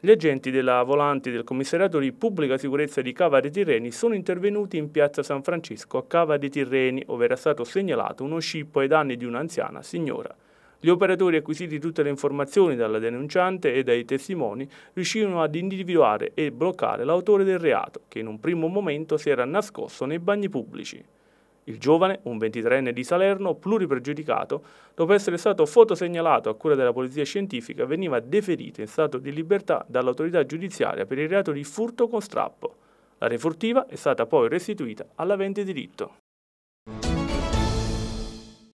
Gli agenti della volante del commissariato di pubblica sicurezza di Cava dei Tirreni sono intervenuti in piazza San Francisco a Cava dei Tirreni, dove era stato segnalato uno scippo ai danni di un'anziana signora. Gli operatori acquisiti tutte le informazioni dalla denunciante e dai testimoni riuscirono ad individuare e bloccare l'autore del reato, che in un primo momento si era nascosto nei bagni pubblici. Il giovane, un 23enne di Salerno, pluripregiudicato, dopo essere stato fotosegnalato a cura della polizia scientifica, veniva deferito in stato di libertà dall'autorità giudiziaria per il reato di furto con strappo. La refurtiva è stata poi restituita all'avente diritto.